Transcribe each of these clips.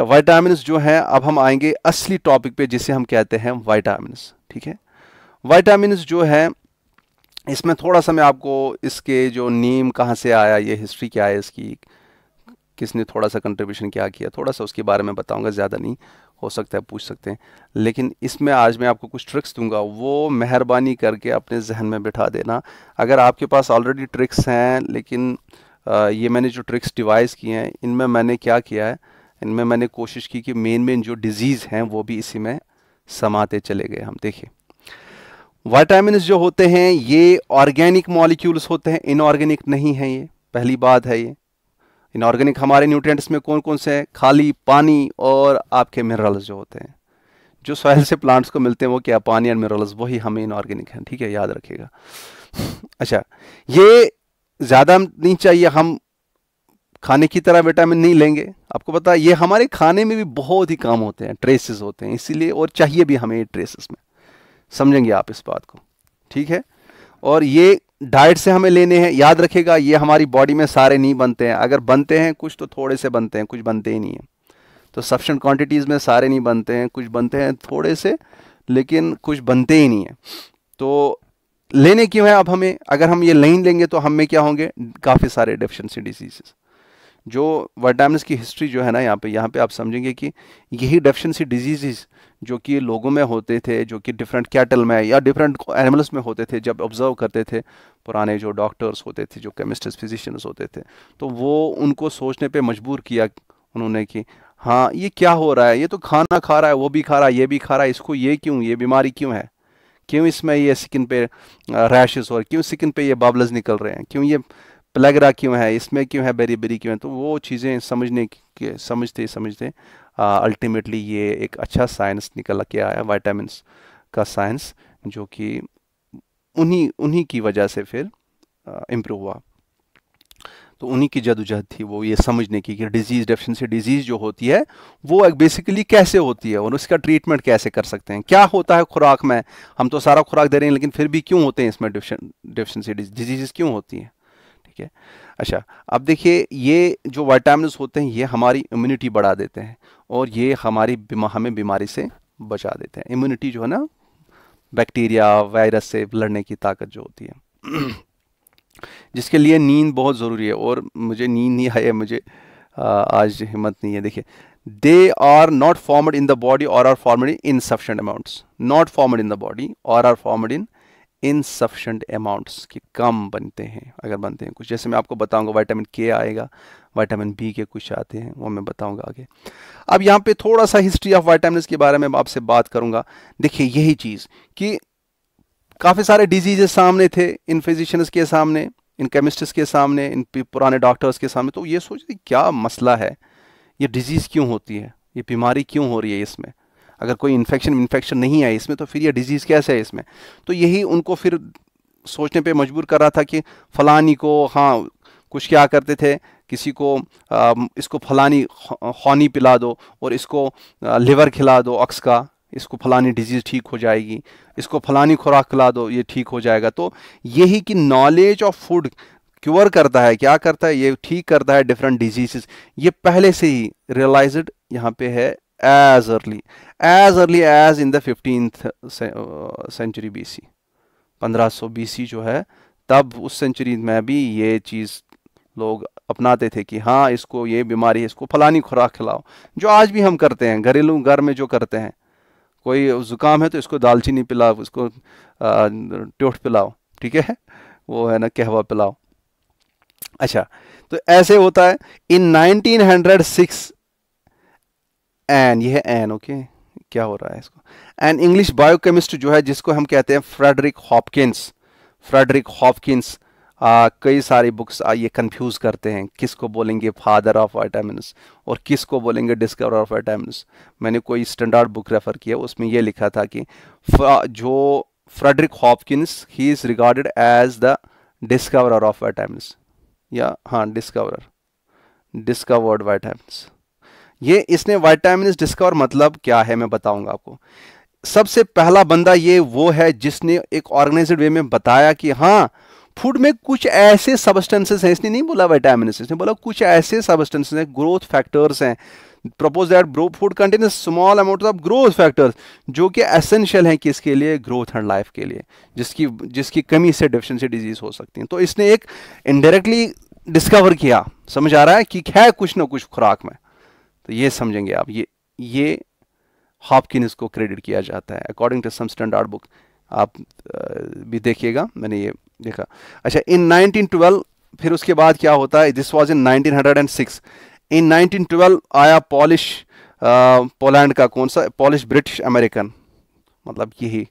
vitamin जो हैं अब हम आएंगे असली टॉपिक पे जिसे हम कहते हैं वाइटामिन ठीक है वाइटामिन जो है इसमें थोड़ा सा मैं आपको इसके जो नीम कहाँ से आया ये हिस्ट्री क्या है इसकी किसने थोड़ा सा कंट्रीब्यूशन क्या किया थोड़ा सा उसके बारे में बताऊंगा ज़्यादा नहीं हो सकता है पूछ सकते हैं लेकिन इसमें आज मैं आपको कुछ ट्रिक्स दूंगा वो मेहरबानी करके अपने जहन में बिठा देना अगर आपके पास ऑलरेडी ट्रिक्स हैं लेकिन ये मैंने जो ट्रिक्स डिवाइस किए हैं इनमें मैंने क्या किया है इनमें मैंने कोशिश की कि मेन मेन जो डिजीज़ हैं वो भी इसी में समाते चले गए हम देखिए वाइटामिन जो होते हैं ये ऑर्गेनिक मॉलिक्यूल्स होते हैं इनऑर्गेनिक नहीं है ये पहली बात है ये इनऑर्गेनिक हमारे न्यूट्रिएंट्स में कौन कौन से हैं खाली पानी और आपके मिनरल्स जो होते हैं जो सॉइल से प्लांट्स को मिलते हैं वो क्या पानी और मिनरल्स वही हमें इनऑर्गेनिक हैं ठीक है याद रखिएगा अच्छा ये ज़्यादा नहीं चाहिए हम खाने की तरह विटामिन नहीं लेंगे आपको पता ये हमारे खाने में भी बहुत ही काम होते हैं ट्रेसेस होते हैं इसीलिए और चाहिए भी हमें ट्रेसेस में समझेंगे आप इस बात को ठीक है और ये डाइट से हमें लेने हैं याद रखेगा ये हमारी बॉडी में सारे नहीं बनते हैं अगर बनते हैं कुछ तो थोड़े से बनते हैं कुछ बनते ही नहीं हैं तो सफिशेंट क्वांटिटीज़ में सारे नहीं बनते हैं कुछ बनते हैं थोड़े से लेकिन कुछ बनते ही नहीं हैं तो लेने क्यों है अब हमें अगर हम ये नहीं लेंगे तो हम में क्या होंगे काफ़ी सारे डिफिशेंसी डिजीज जो वर्टामस की हिस्ट्री जो है ना यहाँ पे यहाँ पे आप समझेंगे कि यही डेफिशेंसी डिजीज़ जो कि लोगों में होते थे जो कि डिफरेंट कैटल में या डिफरेंट एनिमल्स में होते थे जब ऑब्जर्व करते थे पुराने जो डॉक्टर्स होते थे जो केमिस्ट फिजिशियंस होते थे तो वो उनको सोचने पर मजबूर किया उन्होंने कि हाँ ये क्या हो रहा है ये तो खाना खा रहा है वो भी खा रहा है ये भी खा रहा है इसको ये क्यों ये बीमारी क्यों है क्यों इसमें ये स्किन पे रैशेस uh, हो क्यों स्किन पे ये बबल्स निकल रहे हैं क्यों ये प्लेगरा क्यों है इसमें क्यों है बेरी बेरी क्यों है तो वो चीज़ें समझने के समझते समझते अल्टीमेटली ये एक अच्छा साइंस निकल के आया वाइटामिन का साइंस जो कि उन्हीं उन्हीं की वजह से फिर इम्प्रूव हुआ तो उन्हीं की जदोजहद थी वो ये समझने की कि डिजीज़ डेफिशिएंसी डिजीज़ जो होती है वो एक बेसिकली कैसे होती है और उसका ट्रीटमेंट कैसे कर सकते हैं क्या होता है खुराक में हम तो सारा खुराक दे रहे हैं लेकिन फिर भी क्यों होते हैं इसमें डेफिशिएंसी डिजीज़ क्यों होती हैं ठीक है अच्छा अब देखिए ये जो वाइटामिन होते हैं ये हमारी इम्यूनिटी बढ़ा देते हैं और ये हमारी बिमा, हमें बीमारी से बचा देते हैं इम्यूनिटी जो है ना बैक्टीरिया वायरस से लड़ने की ताकत जो होती है जिसके लिए नींद बहुत ज़रूरी है और मुझे नींद नहीं आई है मुझे आज हिम्मत नहीं है देखिए they are not formed in the body और are formed in sufficient amounts not formed in the body और are formed in insufficient amounts के कम बनते हैं अगर बनते हैं कुछ जैसे मैं आपको बताऊंगा वाइटामिन के आएगा वाइटामिन बी के कुछ आते हैं वो मैं बताऊंगा आगे अब यहाँ पे थोड़ा सा हिस्ट्री ऑफ वाइटामिन के बारे में आपसे बात करूंगा देखिए यही चीज़ कि काफ़ी सारे डिजीजेस सामने थे इन फिजिशियंस के सामने इन केमिस्ट्स के सामने इन पुराने डॉक्टर्स के सामने तो ये सोचते क्या मसला है ये डिजीज़ क्यों होती है ये बीमारी क्यों हो रही है इसमें अगर कोई इन्फेक्शन इन्फेक्शन नहीं आई इसमें तो फिर ये डिजीज़ कैसे है इसमें तो यही उनको फिर सोचने पे मजबूर कर रहा था कि फलानी को हाँ कुछ क्या करते थे किसी को आ, इसको फलानी खौनी पिला दो और इसको आ, लिवर खिला दो अक्स का इसको फलानी डिजीज़ ठीक हो जाएगी इसको फलानी खुराक खिला दो ये ठीक हो जाएगा तो यही कि नॉलेज ऑफ फूड क्योर करता है क्या करता है ये ठीक करता है डिफरेंट डिजीज़ ये पहले से ही रियलाइज यहाँ पे है as early as early as in the 15th uh, century BC 1500 BC जो है तब उस सेंचुरी में भी ये चीज़ लोग अपनाते थे कि हाँ इसको ये बीमारी है इसको फलानी खुराक खिलाओ जो आज भी हम करते हैं घरेलू घर में जो करते हैं कोई ज़ुकाम है तो इसको दालचीनी पिलाओ इसको ट्योट पिलाओ ठीक है वो है ना कहवा पिलाओ अच्छा तो ऐसे होता है इन 1906 एन ये है एन ओके क्या हो रहा है इसको एन इंग्लिश बायोकेमिस्ट जो है जिसको हम कहते हैं फ्रेडरिक हॉपकिंस फ्रेडरिक हॉपकिंस कई सारी बुक्स आ, ये कंफ्यूज करते हैं किसको बोलेंगे फादर ऑफ वाइटामिनस और किसको बोलेंगे डिस्कवर ऑफ वाइटामिनस मैंने कोई स्टैंडर्ड बुक रेफ़र किया उसमें ये लिखा था कि जो Frederick Hopkins he is regarded as the discover of vitamins या हाँ डिस्कवर डिस्कवर्ड वाइटामिनस ये इसने वाइटामिन डिस्कवर मतलब क्या है मैं बताऊंगा आपको सबसे पहला बंदा ये वो है जिसने एक ऑर्गेनाइज्ड वे में बताया कि हाँ फूड में कुछ ऐसे सब्सटेंसेस हैं इसने नहीं बोला वाइटामिन इसने बोला कुछ ऐसे सब्सटेंसेस हैं ग्रोथ फैक्टर्स हैं propose that grow food contain small amount of growth factors जो कि एसेंशियल हैं किसके लिए ग्रोथ एंड लाइफ के लिए जिसकी जिसकी कमी से डिफिशेंसी डिजीज हो सकती है तो इसने एक इनडायरेक्टली डिस्कवर किया समझ आ रहा है कि है कुछ ना कुछ खुराक में तो ये समझेंगे आप ये ये हॉपकिन को क्रेडिट किया जाता है according to some standard book आप भी देखिएगा मैंने ये देखा अच्छा इन 1912 फिर उसके बाद क्या होता है दिस वाज इन 1906 इन 1912 आया पॉलिश पोलैंड का कौन सा पॉलिश ब्रिटिश अमेरिकन मतलब यही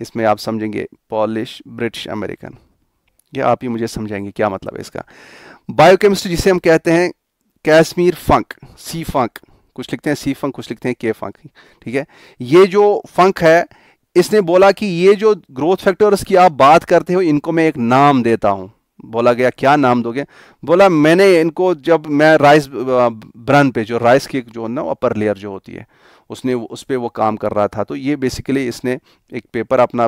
इसमें आप समझेंगे पॉलिश ब्रिटिश अमेरिकन ये आप ही मुझे समझाएंगे क्या मतलब है इसका बायोकेमिस्ट्री जिसे हम कहते हैं कैशमीर फंक सी फंक कुछ लिखते हैं सी फंक कुछ लिखते हैं के फंक ठीक है ये जो फंक है इसने बोला कि ये जो ग्रोथ फैक्टर्स की आप बात करते हो इनको मैं एक नाम देता हूँ बोला गया क्या नाम दोगे बोला मैंने इनको जब मैं राइस ब्रन पे जो राइस की जो ना अपर लेयर जो होती है उसने उस पर वो काम कर रहा था तो ये बेसिकली इसने एक पेपर अपना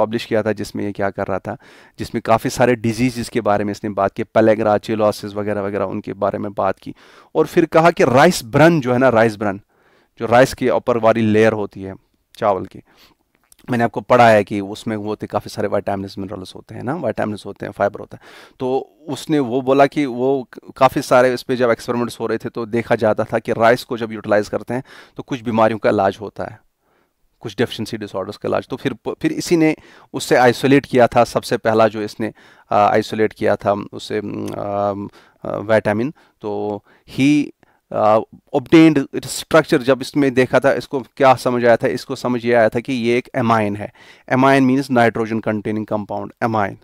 पब्लिश किया था जिसमें ये क्या कर रहा था जिसमें काफ़ी सारे डिजीज़ के बारे में इसने बात की पलेगरा चिलोसिस वगैरह वगैरह उनके बारे में बात की और फिर कहा कि राइस ब्रन जो है ना राइस ब्रन जो राइस की ऊपर वाली लेयर होती है चावल की मैंने आपको पढ़ा है कि उसमें वो होते काफ़ी सारे वाइटामिन मिनरल्स होते हैं ना वाइटामिन होते हैं फाइबर होता है तो उसने वो बोला कि वो काफ़ी सारे इस पर जब एक्सपेरिमेंट्स हो रहे थे तो देखा जाता था कि राइस को जब यूटिलाइज़ करते हैं तो कुछ बीमारियों का इलाज होता है कुछ डेफिशिएंसी डिसऑर्डर्स का इलाज तो फिर फिर इसी ने उससे आइसोलेट किया था सबसे पहला जो इसने आइसोलेट किया था उससे वैटामिन तो ही ऑबटेंड इट स्ट्रक्चर जब इसमें देखा था इसको क्या समझ आया था इसको समझ ये आया था कि ये एक एमाइन है amine means nitrogen containing compound amine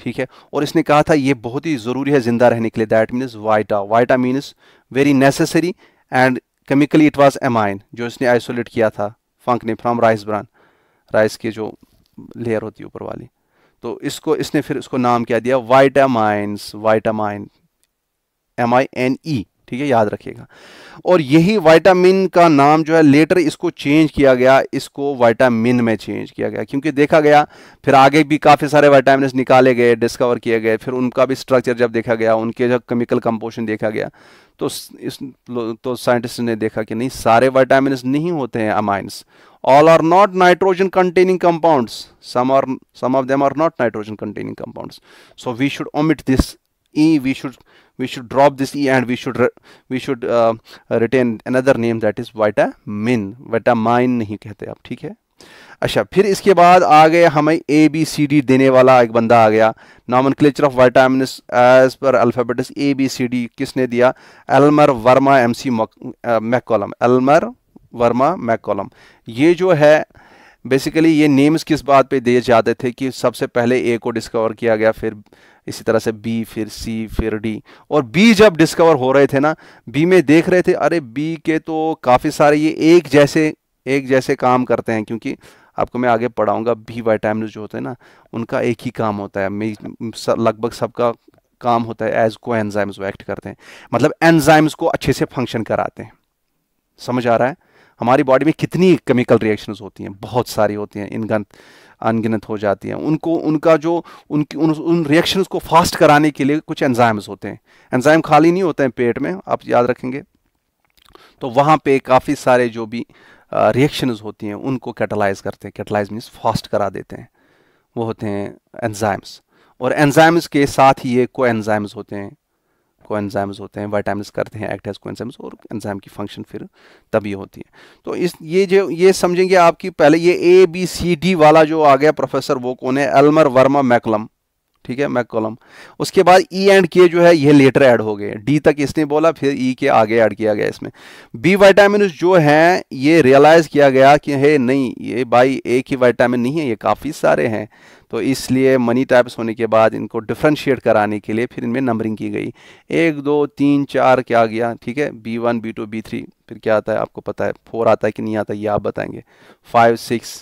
ठीक है और इसने कहा था ये बहुत ही ज़रूरी है ज़िंदा रहने के लिए that means vita vita means very necessary and chemically it was amine जो इसने आइसोलेट किया था फंक नहीं फ्रॉम राइस ब्रांड राइस की जो लेयर होती है ऊपर वाली तो इसको इसने फिर इसको नाम क्या दिया वाइटामाइंस वाइटामाइन एम आई एन ई ठीक है याद रखिएगा और यही वाइटामिन का नाम जो है लेटर इसको चेंज किया गया इसको वाइटामिन में चेंज किया गया क्योंकि देखा गया फिर आगे भी काफ़ी सारे वाइटामिन निकाले गए डिस्कवर किए गए फिर उनका भी स्ट्रक्चर जब देखा गया उनके जब केमिकल कंपोजिशन देखा गया तो इस तो साइंटिस्ट ने देखा कि नहीं सारे वाइटामिन नहीं होते हैं amines all are not nitrogen containing compound some are some of them are not nitrogen containing compounds we should should omit this e we we should drop this e and we should we should uh, retain another name that is vitamin vitamin नहीं कहते आप ठीक है अच्छा फिर इसके बाद आ गए हमें ए बी सी डी देने वाला एक बंदा आ गया nomenclature of vitamin as पर alphabets A B C D किसने दिया Elmer Verner M C McCollum Elmer Verner McCollum ये जो है बेसिकली ये नेम्स किस बात पे दिए जाते थे कि सबसे पहले ए को डिस्कवर किया गया फिर इसी तरह से बी फिर सी फिर डी और बी जब डिस्कवर हो रहे थे ना बी में देख रहे थे अरे बी के तो काफ़ी सारे ये एक जैसे एक जैसे काम करते हैं क्योंकि आपको मैं आगे पढ़ाऊंगा बी वाइटामिन जो होते हैं ना उनका एक ही काम होता है लगभग सबका काम होता है एज को एनजाइम्स वो एक्ट करते हैं मतलब एनजाइम्स को अच्छे से फंक्शन कराते हैं समझ आ रहा है हमारी बॉडी में कितनी केमिकल रिएक्शंस होती हैं बहुत सारी होती हैं इनगन अनगिनत हो जाती हैं उनको उनका जो उनकी उन उन रिएक्शंस को फास्ट कराने के लिए कुछ एंजाइम्स होते हैं एंजाइम खाली नहीं होते हैं पेट में आप याद रखेंगे तो वहाँ पे काफ़ी सारे जो भी रिएक्शंस होती हैं उनको कैटलाइज करते हैं कैटलाइज मीन्स फास्ट करा देते हैं वो होते हैं एंजाइम्स और एंजाइम्स के साथ ही ये को एंजाइम्स होते हैं को कोएंजाइम्स होते हैं वाइटामिन करते हैं एक्ट एज को कोएंजाइम्स और एंजाइम की फंक्शन फिर तभी होती है तो इस ये जो ये समझेंगे आपकी पहले ये ए बी सी डी वाला जो आ गया प्रोफेसर वो कौन है एलमर वर्मा मैकलम ठीक है मैक कॉलम उसके बाद ई एंड के जो है ये लेटर ऐड हो गए डी तक इसने बोला फिर ई e के आगे ऐड किया गया इसमें बी वाइटामिन जो हैं ये रियलाइज़ किया गया कि हे नहीं ये भाई ए की वाइटामिन नहीं है ये काफ़ी सारे हैं तो इसलिए मनी टाइप्स होने के बाद इनको डिफ्रेंशिएट कराने के लिए फिर इनमें नंबरिंग की गई एक दो तीन चार क्या गया ठीक है B one B two B three फिर क्या आता है आपको पता है फोर आता है कि नहीं आता ये आप बताएंगे फाइव सिक्स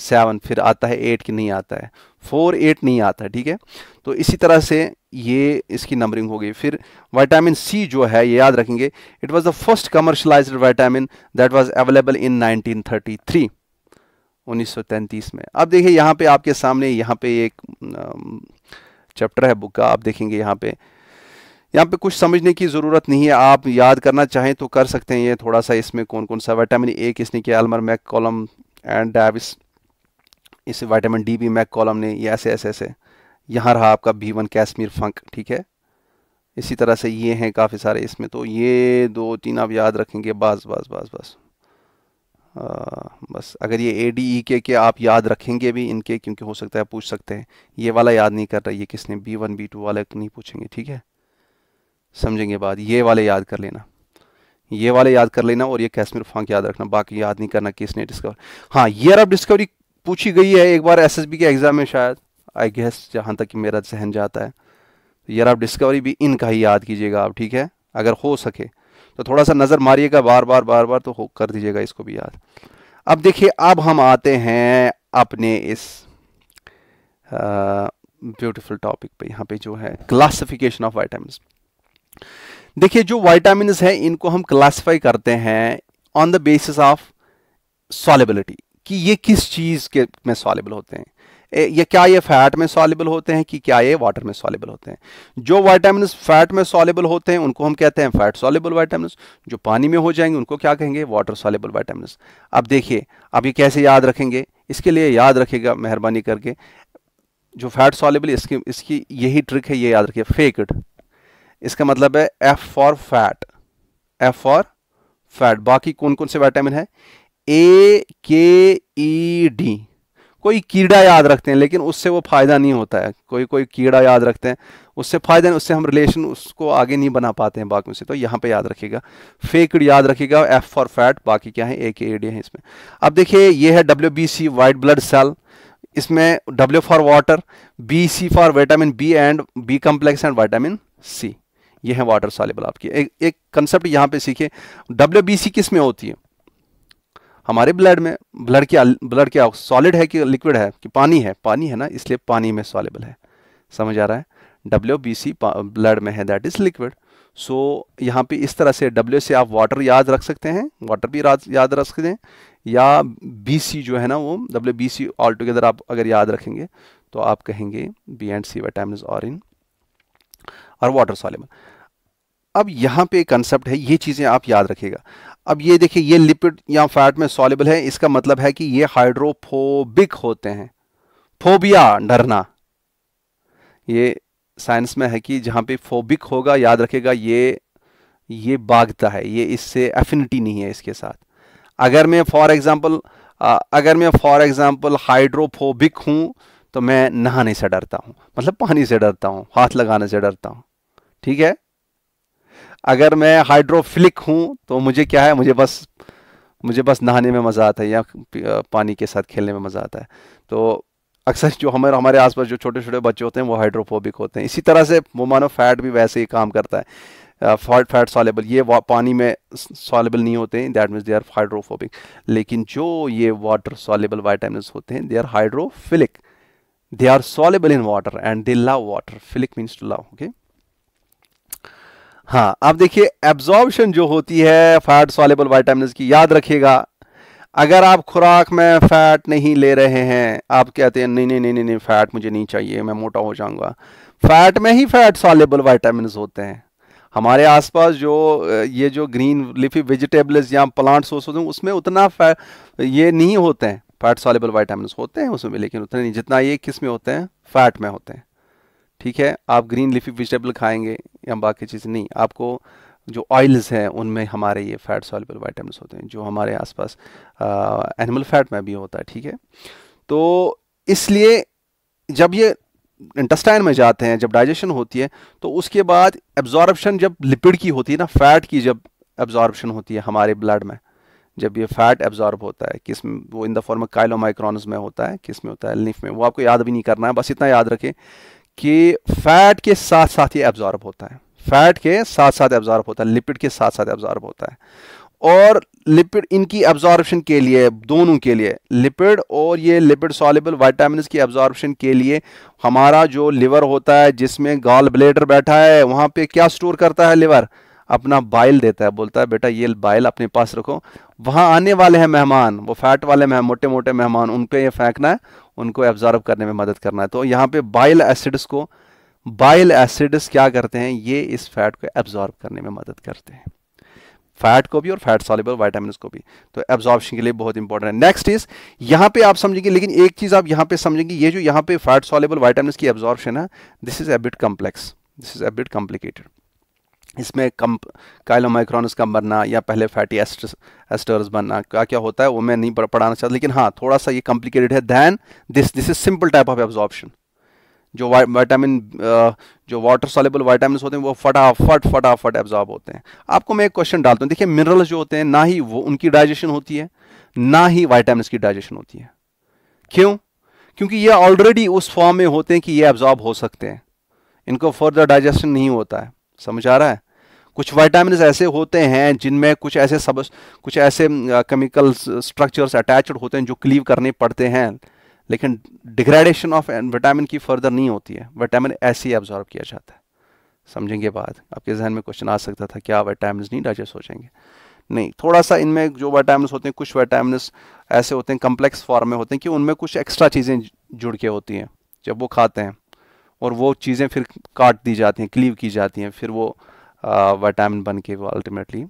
सेवन फिर आता है एट कि नहीं आता है फोर एट नहीं आता ठीक है तो इसी तरह से ये इसकी नंबरिंग हो गई फिर विटामिन सी जो है ये याद रखेंगे it was the first commercialise vitamin that was available in 1933 1933 में अब देखिए यहाँ पे आपके सामने यहाँ पे एक चैप्टर है बुक का आप देखेंगे यहाँ पे यहाँ पे कुछ समझने की ज़रूरत नहीं है आप याद करना चाहें तो कर सकते हैं ये थोड़ा सा इसमें कौन कौन सा वाइटामिन ए किसने किया Elmer McCollum and Davis इस विटामिन डी बी मैक कॉलम ने ये ऐसे ऐसे ऐसे यहाँ रहा आपका बी वन कैश्मीर फंक ठीक है इसी तरह से ये हैं काफ़ी सारे इसमें तो ये दो तीन आप याद रखेंगे बस बस बस बस बस अगर ये ए डी ई के के आप याद रखेंगे भी इनके क्योंकि हो सकता है पूछ सकते हैं ये वाला याद नहीं कर रहा ये किसने बी वन बी टू वाले नहीं पूछेंगे ठीक है समझेंगे बाद ये वाले याद कर लेना ये वाले याद कर लेना और ये कैश्मीर फंक याद रखना बाकी याद नहीं करना किसने डिस्कवर हाँ ये अब डिस्कवरी पूछी गई है एक बार एसएसबी के एग्ज़ाम में शायद आई गेस जहाँ तक कि मेरा जहन जाता है तो यार आप डिस्कवरी भी इनका ही याद कीजिएगा आप ठीक है अगर हो सके तो थोड़ा सा नज़र मारिएगा बार बार बार बार तो हो कर दीजिएगा इसको भी याद अब देखिए अब हम आते हैं अपने इस ब्यूटिफुल टॉपिक पे यहाँ पे जो है क्लासिफिकेशन ऑफ वाइटामिन देखिए जो वाइटामिन हैं इनको हम क्लासिफाई करते हैं on the basis of solubility कि ये किस चीज़ के में सॉलेबल होते हैं ये क्या ये फैट में सॉलेबल होते हैं कि क्या ये वाटर में सॉलेबल होते हैं जो वाइटामिन फैट में सॉलेबल होते हैं उनको हम कहते हैं फैट सॉलेबल वाइटामिन जो पानी में हो जाएंगे उनको क्या कहेंगे वाटर सॉलेबल वाइटामिन अब देखिए अब ये कैसे याद रखेंगे इसके लिए याद रखेगा मेहरबानी करके जो फैट सॉलेबल इसकी इसकी यही ट्रिक है ये याद रखिए फेकड इसका मतलब है F for fat F for fat बाकी कौन कौन से वाइटामिन है ए के ई डी कोई कीड़ा याद रखते हैं लेकिन उससे वो फ़ायदा नहीं होता है कोई कोई कीड़ा याद रखते हैं उससे फ़ायदा नहीं उससे हम रिलेशन उसको आगे नहीं बना पाते हैं बाकी से तो यहाँ पे याद रखिएगा फेकड याद रखिएगा एफ फॉर फैट बाकी क्या है ए के ए डी है इसमें अब देखिए ये है W B C white blood cell इसमें W for water B C for vitamin B and B complex and vitamin C ये है वाटर सॉलेबल आपकी एक एक कंसेप्ट यहाँ पे सीखे डब्ल्यू बी सी किस में होती है हमारे ब्लड में ब्लड क्या ब्लड क्या सॉलिड है कि लिक्विड है कि पानी है पानी है ना इसलिए पानी में सॉलेबल है समझ आ रहा है डब्ल्यू बी सी ब्लड में है दैट इज़ लिक्विड सो यहाँ पे इस तरह से डब्ल्यू से आप वाटर याद रख सकते हैं वाटर भी याद रख सकते हैं या बी सी जो है ना वो W B C all together आप अगर याद रखेंगे तो आप कहेंगे बी एंड सी वाइटामिन और इन और वाटर सॉलेबल अब यहाँ पे कंसेप्ट है ये चीज़ें आप याद रखिएगा अब ये देखिए ये लिपिड या फैट में सॉलेबल है इसका मतलब है कि ये हाइड्रोफोबिक होते हैं फोबिया डरना ये साइंस में है कि जहां पे फोबिक होगा याद रखेगा ये ये बागता है ये इससे एफिनिटी नहीं है इसके साथ अगर मैं फॉर एग्ज़ाम्पल अगर मैं फॉर एग्ज़ाम्पल हाइड्रोफोबिक हूं तो मैं नहाने से डरता हूं मतलब पानी से डरता हूं हाथ लगाने से डरता हूं ठीक है अगर मैं हाइड्रोफिलिक हूँ तो मुझे क्या है मुझे बस मुझे बस नहाने में मज़ा आता है या पानी के साथ खेलने में मज़ा आता है तो अक्सर जो हमारे हमारे आसपास जो छोटे छोटे बच्चे होते हैं वो हाइड्रोफोबिक होते हैं इसी तरह से वो मानो फैट भी वैसे ही काम करता है फॉल्ट फैट सॉलेबल ये पानी में सॉलेबल नहीं होते हैं that means they are hydrophobic लेकिन जो ये वाटर सॉलेबल वाइटामिन होते हैं they are hydrophilic they are soluble in water and they love water philic means to love okay हाँ अब देखिए एब्जॉर्बशन जो होती है फैट सॉलेबल वाइटामिन की याद रखिएगा अगर आप खुराक में फैट नहीं ले रहे हैं आप कहते हैं नहीं नहीं नहीं नहीं नहीं फैट मुझे नहीं चाहिए मैं मोटा हो जाऊंगा फैट में ही फैट सॉलेबल वाइटामिन होते हैं हमारे आसपास जो ये जो ग्रीन लिफी वेजिटेबल्स या प्लांट्स होते हैं उसमें उतना फैट ये नहीं होते हैं फैट सॉलेबल वाइटामिन होते हैं उसमें लेकिन उतने नहीं जितना ये किस में होते हैं फैट में होते हैं ठीक है आप ग्रीन लिफी वेजिटेबल खाएंगे या बाकी चीज़ नहीं आपको जो ऑयल्स हैं उनमें हमारे ये फैट सॉल्युबल वाइटामस होते हैं जो हमारे आसपास एनिमल फैट में भी होता है ठीक है तो इसलिए जब ये इंटस्टाइन में जाते हैं जब डाइजेशन होती है तो उसके बाद एब्जॉर्बशन जब लिपिड की होती है ना फैट की जब एब्जॉर्बशन होती है हमारे ब्लड में जब ये फैट एब्जॉर्ब होता है किस वो इन द फॉर्म काइलोमाइक्रॉनस में होता है किस में होता है लिफ में वो आपको याद भी नहीं करना है बस इतना याद रखें कि फैट के साथ साथ ये एब्जॉर्ब होता है फैट के साथ साथ एब्जॉर्ब होता है लिपिड के साथ साथ एब्जॉर्ब होता है और लिपिड इनकी एब्जॉर्बेशन के लिए दोनों के लिए लिपिड और ये लिपिड सॉलेबल वाइटामिन की एब्जॉर्बेशन के लिए हमारा जो लिवर होता है जिसमें गाल ब्लेडर बैठा है वहाँ पे क्या स्टोर करता है लिवर अपना बाइल देता है बोलता है बेटा ये बाइल अपने पास रखो वहाँ आने वाले हैं मेहमान वो फैट वाले मेहमान मोटे मोटे मेहमान उनको ये फेंकना है उनको एब्जॉर्व करने में मदद करना है तो यहाँ पे बाइल एसिड्स को बाइल एसिड्स क्या करते हैं ये इस फैट को एब्जॉर्व करने में मदद करते हैं फैट को भी और फैट सॉलेबल वाइटामिन को भी तो एब्जॉर्बेशन के लिए बहुत इंपॉर्टेंट है नेक्स्ट इज यहाँ पे आप समझेंगे लेकिन एक चीज़ आप यहाँ पे समझेंगे ये जो यहाँ पे फैट सॉलेबल वाइटामिन की एब्जॉर्बेशन है this is a bit bit complex this is a bit complicated इसमें कम काइलोमाइक्रोनस का बनना या पहले फैटी एस्टर्स एस्टर्स बनना क्या क्या होता है वो मैं नहीं पढ़ाना चाहता लेकिन हाँ थोड़ा सा ये कॉम्प्लिकेटेड है than this this is simple type of absorption जो वाइटामिन जो वाटर सॉलेबल वाइटामिन होते हैं वो फटाफट फटाफट एब्जॉर्ब होते हैं आपको मैं एक क्वेश्चन डालता हूँ देखिए मिनरल्स जो होते हैं ना ही वो उनकी डाइजेशन होती है ना ही वाइटामिन की डाइजेशन होती है क्यों क्योंकि ये ऑलरेडी उस फॉर्म में होते हैं कि ये एब्जॉर्ब हो सकते हैं इनको फर्दर डाइजेशन नहीं होता है समझ आ रहा है कुछ वाइटामिन ऐसे होते हैं जिनमें कुछ ऐसे सब कुछ ऐसे केमिकल स्ट्रक्चर्स अटैच्ड होते हैं जो क्लीव करने पड़ते हैं लेकिन डिग्रेडेशन ऑफ विटामिन की फर्दर नहीं होती है विटामिन ऐसे ही एब्जॉर्ब किया जाता है समझेंगे बाद आपके जहन में क्वेश्चन आ सकता था क्या वाइटामस नहीं डाइजेस्ट हो जाएंगे नहीं थोड़ा सा इनमें जो वाइटामिन होते हैं कुछ वाइटामिन ऐसे होते हैं कम्प्लेक्स फॉर्म में होते हैं कि उनमें कुछ एक्स्ट्रा चीज़ें जुड़ के होती हैं जब वो खाते हैं और वो चीज़ें फिर काट दी जाती हैं क्लीव की जाती हैं फिर वो वाइटामिन बन के वो अल्टीमेटली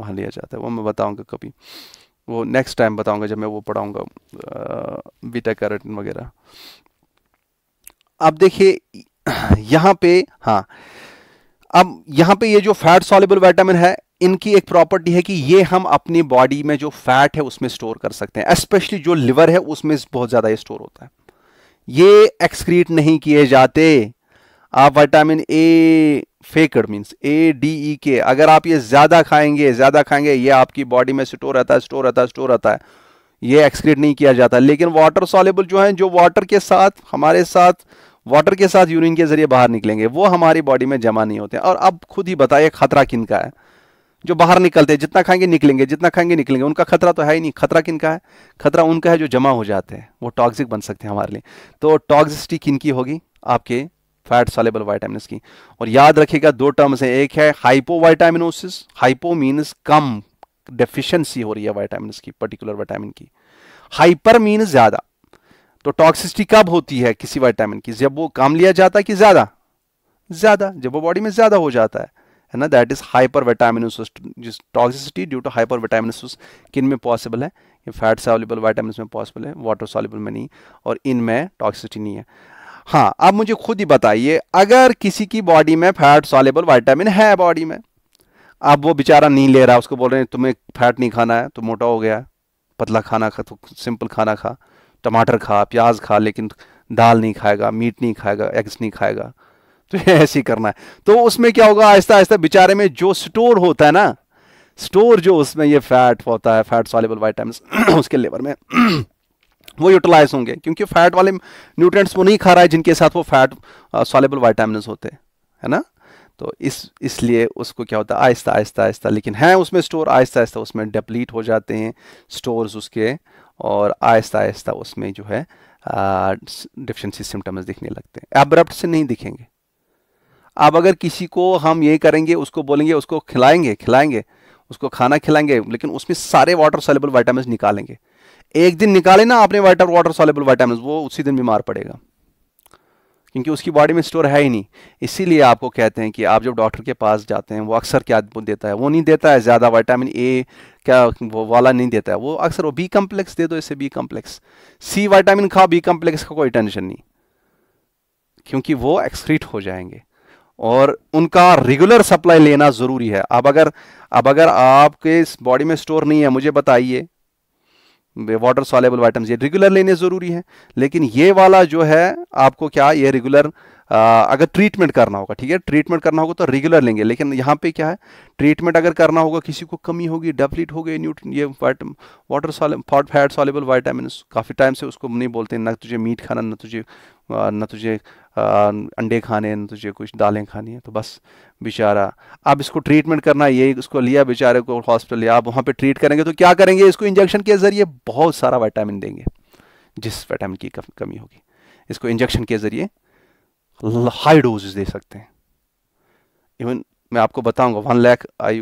वहाँ लिया जाता है वो मैं बताऊँगा कभी वो नेक्स्ट टाइम बताऊँगा जब मैं वो पढ़ाऊँगा बीटा कैरेटिन वगैरह अब देखिए यहाँ पे हाँ अब यहाँ पे ये जो फैट सॉलेबल वाइटामिन है इनकी एक प्रॉपर्टी है कि ये हम अपनी बॉडी में जो फैट है उसमें स्टोर कर सकते हैं स्पेशली जो लिवर है उसमें बहुत ज़्यादा ये स्टोर होता है ये एक्सक्रीट नहीं किए जाते आप vitamin A FAKED means A D E K अगर आप ये ज़्यादा खाएंगे ज़्यादा खाएंगे ये आपकी बॉडी में स्टोर रहता है स्टोर रहता है स्टोर रहता है ये एक्सक्रीट नहीं किया जाता लेकिन वाटर सॉलेबल जो है जो वाटर के साथ हमारे साथ वाटर के साथ यूरिन के जरिए बाहर निकलेंगे वो हमारी बॉडी में जमा नहीं होते और अब खुद ही बताइए खतरा किन का है जो बाहर निकलते हैं जितना खाएंगे निकलेंगे जितना खाएंगे निकलेंगे उनका खतरा तो है ही नहीं खतरा किन का है खतरा उनका है जो जमा हो जाते हैं वो टॉक्सिक बन सकते हैं हमारे लिए तो टॉक्सिसिटी किन की होगी आपके फैट सॉलेबल वाइटामिनस की और याद रखिएगा दो टर्म्स हैं एक है हाइपो वाइटामिनोसिस हाइपो मीन्स कम डेफिशिएंसी हो रही है वाइटामिनस की पर्टिकुलर वाइटामिन की हाइपर मीन्स ज़्यादा तो टॉक्सिसिटी कब होती है किसी वाइटामिन की जब वो काम लिया जाता है कि ज़्यादा ज़्यादा जब वो बॉडी में ज़्यादा हो जाता है है ना दैट इज हाइपर विटामिनोसिस जिस toxicity due to hyper vitamin किन में पॉसिबल है ये फैट सॉल्युबल वाइटामिन में पॉसिबल है वाटर सॉल्युबल में नहीं और इनमें टॉक्सिसिटी नहीं है हाँ अब मुझे खुद ही बताइए अगर किसी की बॉडी में फैट सॉलेबल वाइटामिन है बॉडी में अब वो बेचारा नहीं ले रहा उसको बोल रहे हैं तुम्हें फैट नहीं खाना है तो मोटा हो गया पतला खाना खा तो सिंपल खाना खा टमाटर खा प्याज खा लेकिन दाल नहीं खाएगा मीट नहीं खाएगा एग्स नहीं खाएगा तो ऐसे ही करना है तो उसमें क्या होगा आहिस्ता आहिस्ता बेचारे में जो स्टोर होता है ना स्टोर जो उसमें ये फैट होता है फैट सॉलेबल वाइटामिन उसके लेवर में वो यूटिलाइज होंगे क्योंकि फैट वाले न्यूट्रिएंट्स वो नहीं खा रहा है जिनके साथ वो फैट सॉलेबल वाइटामिन होते हैं है ना तो इस इसलिए उसको क्या होता है आहिस्ता आहिस्ता आहिस्ता लेकिन हैं उसमें स्टोर आहिस्ता आहिस्ता उसमें डिप्लीट हो जाते हैं स्टोर्स उसके और आहिस्ता आहिस्ता उसमें जो है डिफिशेंसी सिम्टम्स दिखने लगते हैं एब्रप्ट से नहीं दिखेंगे अब अगर किसी को हम ये करेंगे उसको बोलेंगे उसको खिलाएंगे खिलाएंगे उसको खाना खिलाएंगे लेकिन उसमें सारे वाटर सॉलेबल वाइटामिन निकालेंगे एक दिन निकाले ना आपने वाटर वाटर सॉलेबल वाइटामिन वो उसी दिन बीमार पड़ेगा क्योंकि उसकी बॉडी में स्टोर है ही नहीं इसीलिए आपको कहते हैं कि आप जब डॉक्टर के पास जाते हैं वो अक्सर क्या देता है वो नहीं देता है ज़्यादा वाइटामिन ए क्या वो वाला नहीं देता है वो अक्सर वो बी कम्प्लेक्स दे दो इसे बी कम्प्लेक्स सी वाइटामिन खाओ बी कम्प्लेक्स का कोई टेंशन नहीं क्योंकि वो एक्सक्रीट हो जाएंगे और उनका रेगुलर सप्लाई लेना ज़रूरी है अब अगर अब अगर आपके इस बॉडी में स्टोर नहीं है मुझे बताइए वाटर सॉलेबल वाइटम्स ये रेगुलर लेने ज़रूरी है लेकिन ये वाला जो है आपको क्या ये रेगुलर अगर ट्रीटमेंट करना होगा ठीक है ट्रीटमेंट करना होगा तो रेगुलर लेंगे लेकिन यहाँ पे क्या है ट्रीटमेंट अगर करना होगा किसी को कमी होगी डेफलीट हो गई न्यूट्रन ये वाइटम water fat fat soluble vitamin काफ़ी टाइम से उसको नहीं बोलते ना तुझे मीट खाना ना तुझे ना तुझे अंडे खाने हैं तुझे कुछ दालें खानी है तो बस बेचारा अब इसको ट्रीटमेंट करना ये इसको लिया बेचारे को हॉस्पिटल या आप वहाँ पर ट्रीट करेंगे तो क्या करेंगे इसको इंजेक्शन के ज़रिए बहुत सारा वाइटामिन देंगे जिस वाइटामिन की कमी होगी इसको इंजेक्शन के ज़रिए हाई डोज दे सकते हैं इवन मैं आपको बताऊंगा वन लैख आई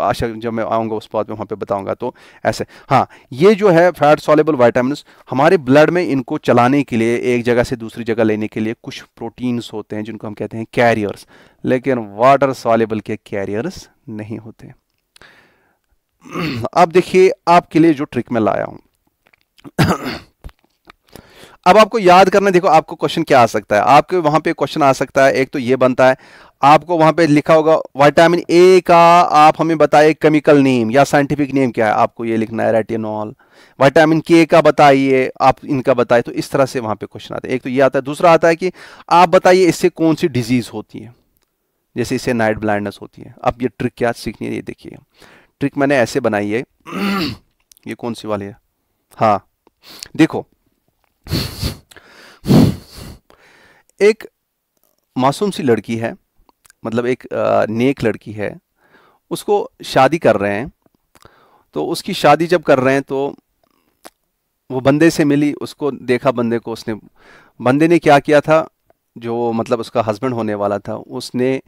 आशा जब मैं आऊँगा उस बात में वहाँ पर बताऊँगा तो ऐसे हाँ ये जो है फैट सॉलेबल वाइटामिन हमारे ब्लड में इनको चलाने के लिए एक जगह से दूसरी जगह लेने के लिए कुछ प्रोटीन्स होते हैं जिनको हम कहते हैं कैरियर्स लेकिन वाटर सॉलेबल के कैरियर्स नहीं होते अब देखिए आपके लिए जो ट्रिक मैं लाया हूँ अब आपको याद करना देखो आपको क्वेश्चन क्या आ सकता है आपके वहां पे क्वेश्चन आ सकता है एक तो ये बनता है आपको वहां पे लिखा होगा विटामिन ए का आप हमें बताइए केमिकल नेम या साइंटिफिक नेम क्या है आपको ये लिखना है रेटिनॉल विटामिन के का बताइए आप इनका बताइए तो इस तरह से वहां पे क्वेश्चन आता है एक तो ये आता है दूसरा आता है कि आप बताइए इससे कौन सी डिजीज होती है जैसे इससे नाइट ब्लाइंडनेस होती है अब ये ट्रिक क्या सीखनी है ये देखिए ट्रिक मैंने ऐसे बनाई है ये कौन सी वाली है हाँ देखो एक मासूम सी लड़की है मतलब एक नेक लड़की है उसको शादी कर रहे हैं तो उसकी शादी जब कर रहे हैं तो वो बंदे से मिली उसको देखा बंदे को उसने बंदे ने क्या किया था जो मतलब उसका हस्बैंड होने वाला था उसने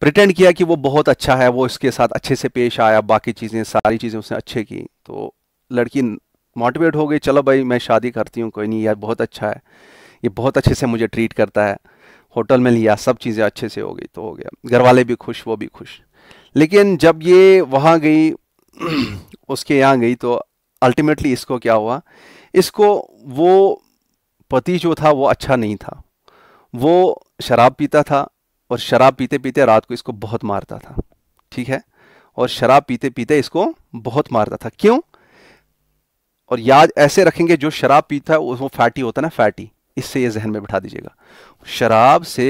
प्रिटेंड किया कि वो बहुत अच्छा है वो इसके साथ अच्छे से पेश आया बाकी चीज़ें सारी चीज़ें उसने अच्छे की तो लड़की मोटिवेट हो गई चलो भाई मैं शादी करती हूँ कोई नहीं यार बहुत अच्छा है ये बहुत अच्छे से मुझे ट्रीट करता है होटल में लिया सब चीज़ें अच्छे से हो गई तो हो गया घर वाले भी खुश वो भी खुश लेकिन जब ये वहाँ गई उसके यहाँ गई तो अल्टीमेटली इसको क्या हुआ इसको वो पति जो था वो अच्छा नहीं था वो शराब पीता था और शराब पीते पीते रात को इसको बहुत मारता था ठीक है और शराब पीते पीते इसको बहुत मारता था क्यों और याद ऐसे रखेंगे जो शराब पीता है वो फैटी होता है ना फैटी इससे ये जहन में बिठा दीजिएगा शराब से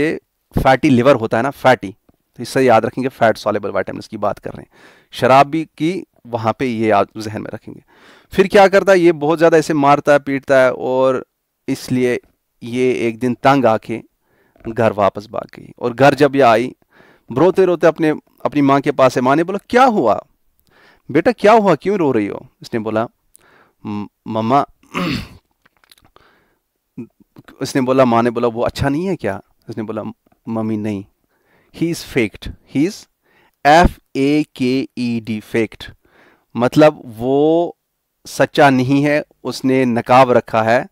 फैटी लिवर होता है ना फैटी तो इससे याद रखेंगे फैट सॉलेबल वाइटामिन की बात कर रहे हैं शराब भी की वहाँ पे ये याद जहन में रखेंगे फिर क्या करता है ये बहुत ज़्यादा ऐसे मारता है पीटता है और इसलिए ये एक दिन तंग आके घर वापस भाग गई और घर जब यह आई रोते रोते अपने अपनी माँ के पास है माँ ने बोला क्या हुआ बेटा क्या हुआ क्यों रो रही हो इसने बोला मम्मा उसने बोला माँ ने बोला वो अच्छा नहीं है क्या उसने बोला मम्मी नहीं he is FAKED he is F A K E D faked मतलब वो सच्चा नहीं है उसने नकाब रखा है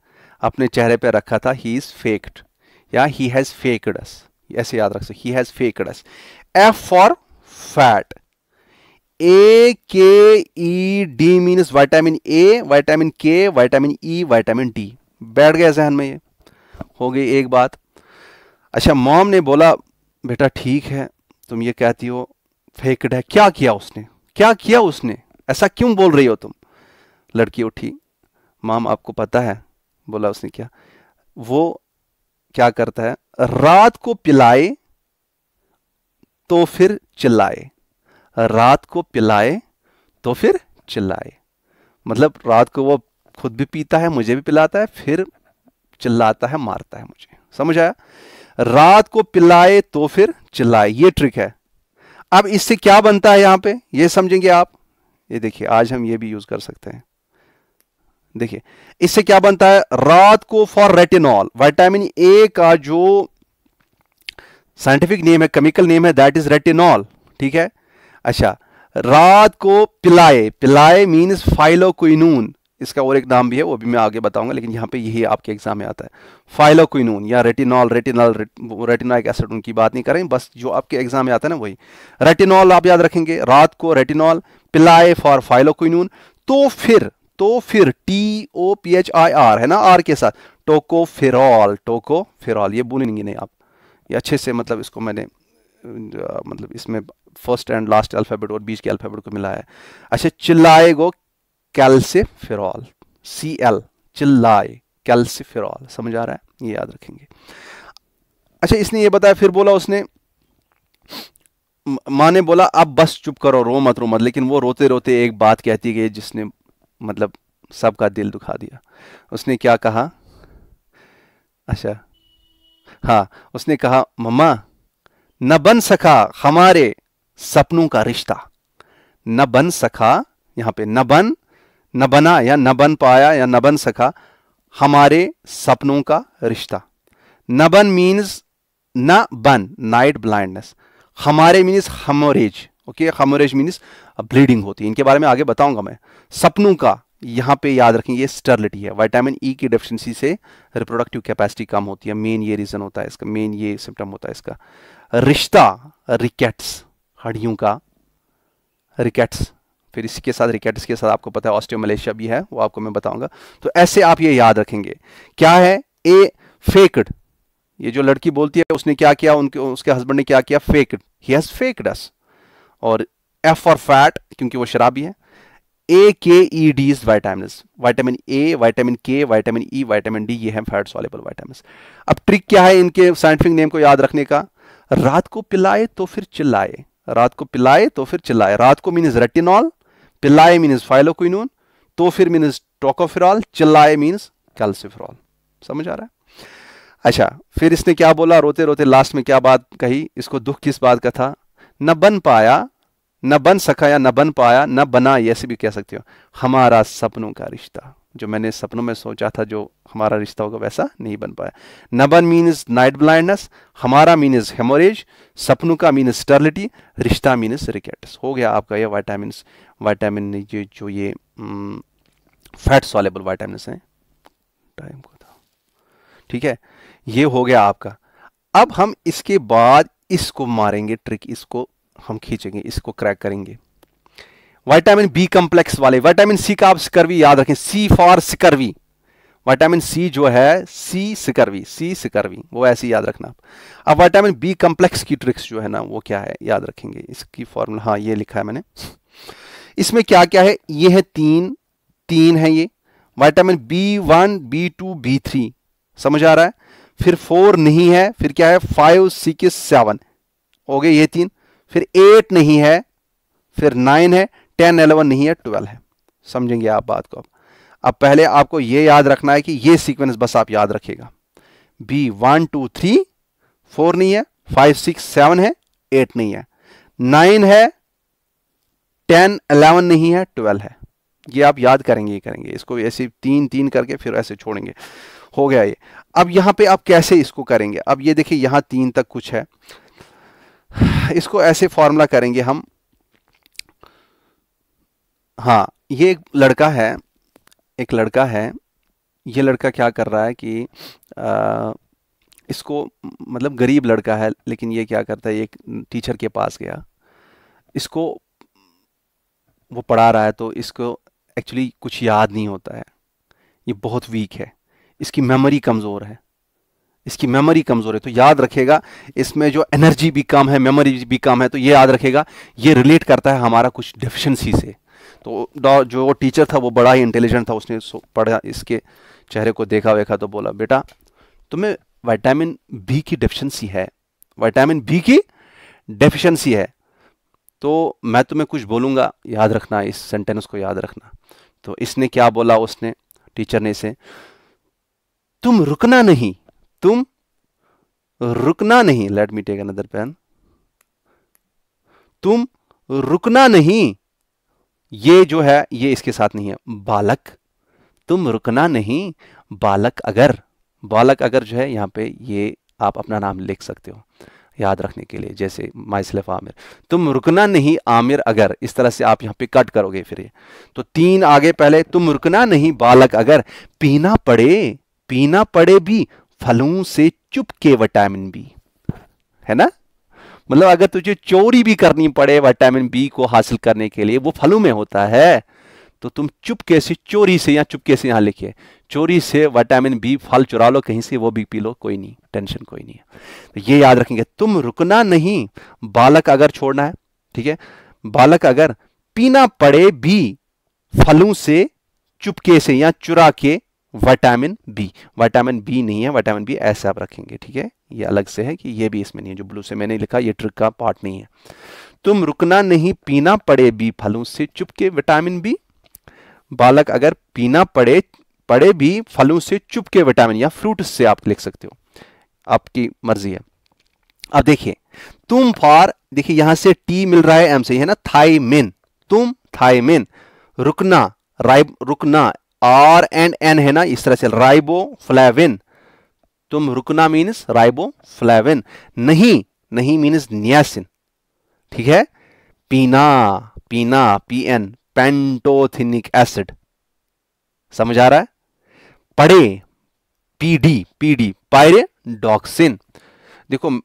अपने चेहरे पे रखा था ही इज़ फेक्ड या ही हैज़ फेकडस ऐसे याद रख सकते he has FAKEDs F for fat A K E D means vitamin A vitamin K vitamin E vitamin D बैठ गया जहन में ये हो गई एक बात अच्छा मॉम ने बोला बेटा ठीक है तुम ये कहती हो फेकड है क्या किया उसने क्या किया उसने ऐसा क्यों बोल रही हो तुम लड़की उठी माम आपको पता है बोला उसने क्या वो क्या करता है रात को पिलाए तो फिर चिल्लाए रात को पिलाए तो फिर चिल्लाए मतलब रात को वो खुद भी पीता है मुझे भी पिलाता है फिर चिल्लाता है मारता है मुझे समझ आया रात को पिलाए तो फिर चिल्लाए ये ट्रिक है अब इससे क्या बनता है यहां पे ये समझेंगे आप ये देखिए आज हम ये भी यूज कर सकते हैं देखिए इससे क्या बनता है रात को फॉर रेटिनॉल विटामिन ए का जो साइंटिफिक नेम है केमिकल नेम है दैट इज रेटिनॉल ठीक है अच्छा रात को पिलाए पिलाए मीन्स फाइलो फाइलोक्विनून इसका और एक नाम भी है वो भी मैं आगे बताऊंगा लेकिन यहाँ पे यही आपके एग्जाम में आता है फाइलो फाइलोक्विनून या रेटिनॉल रेटिनॉल रेटिनाइक एसिड उनकी बात नहीं करें बस जो आपके एग्जाम में आता है ना वही रेटिनॉल आप याद रखेंगे रात को रेटिनॉल पिलाए फॉर फाइलो फाइलोक्विनून तो फिर तो फिर T O P H I R है ना आर के साथ टोको टोको टोकोफिरॉल ये बोलेंगे नहीं आप ये अच्छे से मतलब इसको मैंने मतलब इसमें फर्स्ट एंड लास्ट अल्फ़ाबेट और बीच के अल्फ़ाबेट को मिला है अच्छा चिल्लाए गो कैल्सिफिरॉल सी एल चिल्लाए कैल्सिफिरॉल समझ आ रहा है ये याद रखेंगे अच्छा इसने ये बताया फिर बोला उसने माँ ने बोला अब बस चुप करो रो मत रो मत लेकिन वो रोते रोते एक बात कहती गई जिसने मतलब सबका दिल दुखा दिया उसने क्या कहा अच्छा हाँ उसने कहा मम्मा न बन सका हमारे सपनों का रिश्ता न बन सका यहां पे न बन न बना या न बन पाया या न बन सका हमारे सपनों का रिश्ता न बन मीन्स न बन नाइट ब्लाइंडनेस हमारे means haemorrhage okay haemorrhage means bleeding होती है इनके बारे में आगे बताऊंगा मैं सपनों का यहाँ पे याद रखें ये स्टर्लिटी है विटामिन ई e की डेफिशिएंसी से रिप्रोडक्टिव कैपेसिटी कम होती है मेन ये रीज़न होता है इसका मेन ये सिम्टम होता है इसका रिश्ता रिकेट्स हड्डियों का रिकेट्स फिर इसी के साथ रिकेट्स के साथ आपको पता है ऑस्टियोमलेशिया भी है वो आपको मैं बताऊंगा तो ऐसे आप ये याद रखेंगे क्या है ए फेकड ये जो लड़की बोलती है उसने क्या किया उनके उसके हस्बैंड ने क्या किया फेकड ही हैज़ फेकड अस और एफ फॉर फैट क्योंकि वो शराबी है A K E is vitamin vitamin A vitamin K vitamin E vitamin D ये हैं फैट सॉलेबल वाइटामिन अब ट्रिक क्या है इनके साइंटिफिक नेम को याद रखने का रात को पिलाए तो फिर चिल्लाए रात को पिलाए तो फिर चिल्लाए रात को मीन इज रेटिनॉल पिलाए मीन इज फाइलोक्विनोन तो फिर मीन इज टोकोफिरॉल चिल्लाए मीन्स कैल्सिफिरॉल समझ आ रहा है अच्छा फिर इसने क्या बोला रोते रोते लास्ट में क्या बात कही इसको दुख किस बात का था न बन पाया न बन सका या न बन पाया न बना ऐसे भी कह सकते हो हमारा सपनों का रिश्ता जो मैंने सपनों में सोचा था जो हमारा रिश्ता होगा वैसा नहीं बन पाया न बन मीन इज नाइट ब्लाइंडनेस हमारा मीन इज हेमोरेज सपनों का मीन स्टर्लिटी रिश्ता मीन इज रिकेट्स हो गया आपका ये वाइटामिन वाइटामिन ये जो ये फैट सॉलेबल वाइटामिन हैं टाइम को था ठीक है ये हो गया आपका अब हम इसके बाद इसको मारेंगे ट्रिक इसको हम खींचेंगे इसको क्रैक करेंगे वाइटामिन बी कॉम्प्लेक्स वाले वाइटामिन सी का आप सिकरवी याद रखें सी फॉर सिकरवी वाइटामिन सी जो है सी सिकरवी सी सिकरवी वो ऐसे याद रखना आप अब वाइटामिन बी कॉम्प्लेक्स की ट्रिक्स जो है ना वो क्या है याद रखेंगे इसकी फॉर्मूला हाँ ये लिखा है मैंने इसमें क्या क्या है ये है तीन तीन है ये vitamin B one B two B three समझ आ रहा है फिर फोर नहीं है फिर क्या है फाइव सिक्स सेवन हो गए ये तीन फिर एट नहीं है फिर नाइन है टेन एलेवन नहीं है ट्वेल्व है समझेंगे आप बात को अब पहले आपको ये याद रखना है कि ये सीक्वेंस बस आप याद रखिएगा B one two three four नहीं है फाइव सिक्स सेवन है एट नहीं है नाइन है टेन अलेवन नहीं है ट्वेल्व है ये आप याद करेंगे ही करेंगे इसको ऐसे तीन तीन करके फिर ऐसे छोड़ेंगे हो गया ये अब यहाँ पे आप कैसे इसको करेंगे अब ये देखिए यहाँ तीन तक कुछ है इसको ऐसे फॉर्मूला करेंगे हम हाँ ये एक लड़का है एक लड़का है ये लड़का क्या कर रहा है कि आ, इसको मतलब गरीब लड़का है लेकिन ये क्या करता है एक टीचर के पास गया इसको वो पढ़ा रहा है तो इसको एक्चुअली कुछ याद नहीं होता है ये बहुत वीक है इसकी मेमोरी कमज़ोर है इसकी मेमोरी कमज़ोर है तो याद रखेगा इसमें जो एनर्जी भी कम है मेमोरी भी कम है तो ये याद रखेगा ये रिलेट करता है हमारा कुछ डिफिशेंसी से तो जो टीचर था वो बड़ा ही इंटेलिजेंट था उसने पढ़ा इसके चेहरे को देखा वेखा तो बोला बेटा तुम्हें वाइटामिन बी की डिफिशेंसी है वाइटामिन बी की डेफिशेंसी है तो मैं तुम्हें कुछ बोलूँगा याद रखना इस सेंटेंस को याद रखना तो इसने क्या बोला उसने टीचर ने इसे तुम रुकना नहीं तुम रुकना नहीं let me take another pen तुम रुकना नहीं ये जो है ये इसके साथ नहीं है बालक तुम रुकना नहीं बालक अगर बालक अगर जो है यहां पे ये आप अपना नाम लिख सकते हो याद रखने के लिए जैसे माइसलेफ आमिर तुम रुकना नहीं आमिर अगर इस तरह से आप यहां पे कट करोगे फिर ये तो तीन आगे पहले तुम रुकना नहीं बालक अगर पीना पड़े पीना पड़े भी फलों से चुपके विटामिन बी है ना मतलब अगर तुझे चोरी भी करनी पड़े विटामिन बी को हासिल करने के लिए वो फलों में होता है तो तुम चुपके से चोरी से या चुपके से यहां लिखिए चोरी से विटामिन बी फल चुरा लो कहीं से वो भी पी लो कोई नहीं टेंशन कोई नहीं है तो ये याद रखेंगे तुम रुकना नहीं बालक अगर छोड़ना है ठीक है बालक अगर पीना पड़े भी फलों से चुपके से या चुरा के विटामिन बी विटामिन बी नहीं है विटामिन बी ऐसे आप रखेंगे ठीक है ये अलग से है कि ये भी इसमें नहीं है जो ब्लू से मैंने लिखा ये ट्रिक का पार्ट नहीं है तुम रुकना नहीं पीना पड़े बी फलों से चुपके विटामिन बी बालक अगर पीना पड़े पड़े भी फलों से चुपके विटामिन या फ्रूट से आप लिख सकते हो आपकी मर्जी है अब देखिए तुम फॉर देखिए यहां से टी मिल रहा है एम से है ना थाइमिन तुम थाइमिन रुकना राइब रुकना आर एंड एन है ना इस तरह से राइबो फ्लैविन तुम रुकना मीन्स राइबो फ्लैविन नहीं नहीं मीन्स नियासिन ठीक है पीना पीना पी एन पेंटोथिनिक एसिड समझ आ रहा है पड़े P D P D pyridoxine देखो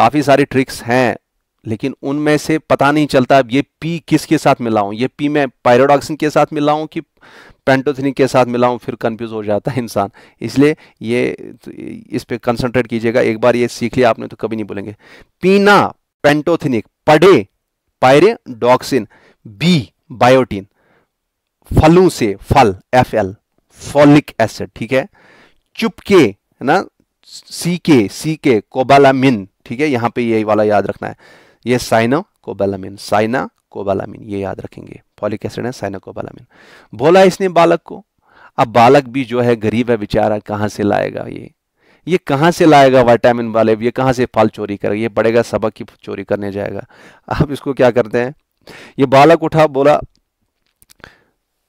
काफी सारी ट्रिक्स हैं लेकिन उनमें से पता नहीं चलता अब ये पी किसके साथ मिलाऊं ये पी मैं पायरोडॉक्सिन के साथ मिलाऊं कि पेंटोथिनिक के साथ मिलाऊं फिर कंफ्यूज हो जाता है इंसान इसलिए ये तो इस पर कंसंट्रेट कीजिएगा एक बार ये सीख लिया आपने तो कभी नहीं बोलेंगे पीना पेंटोथिनिक पडे पायरेडॉक्सिन बी बायोटिन फलों से फल एफ एल फॉलिक एसिड ठीक है चुपके है ना सी के सी के कोबालामिन ठीक है यहां पे यही वाला याद रखना है ये साइनो कोबालामिन साइना कोबालामिन ये याद रखेंगे फॉलिक एसिड है साइना कोबालामिन बोला इसने बालक को अब बालक भी जो है गरीब है बेचारा कहाँ से लाएगा ये ये कहाँ से लाएगा वाइटामिन वाले ये कहाँ से फल चोरी करेगा ये पड़ेगा सबक की चोरी करने जाएगा अब इसको क्या करते हैं ये बालक उठा बोला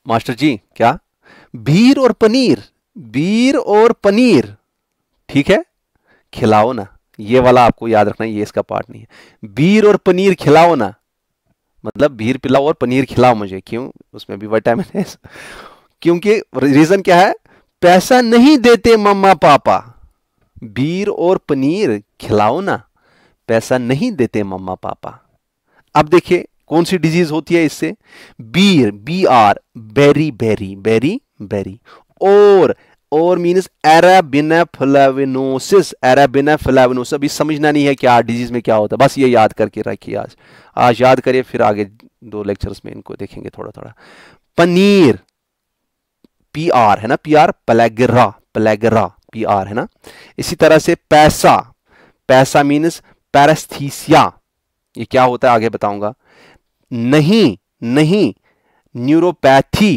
मास्टर जी क्या बीर और पनीर बीर और पनीर ठीक है खिलाओ ना ये वाला आपको याद रखना है ये इसका पार्ट नहीं है बीर और पनीर खिलाओ ना मतलब बीर पिलाओ और पनीर खिलाओ मुझे क्यों उसमें भी विटामिन है क्योंकि रीजन क्या है पैसा नहीं देते मम्मा पापा बीर और पनीर खिलाओ ना पैसा नहीं देते मम्मा पापा अब देखिए कौन सी डिजीज होती है इससे beri B R beri beri beri beri और और मीन्स एराबिनाफ्लाविनोसिस एराबिनाफ्लाविनोसिस अभी समझना नहीं है क्या डिजीज में क्या होता है बस ये याद करके रखिए आज आज याद करिए फिर आगे दो लेक्चर्स में इनको देखेंगे थोड़ा थोड़ा पनीर पी आर है ना P R pellagra pellagra P R है ना इसी तरह से पैसा पैसा मीन्स पैरस्थीसिया ये क्या होता है आगे बताऊंगा नहीं नहीं neuropathy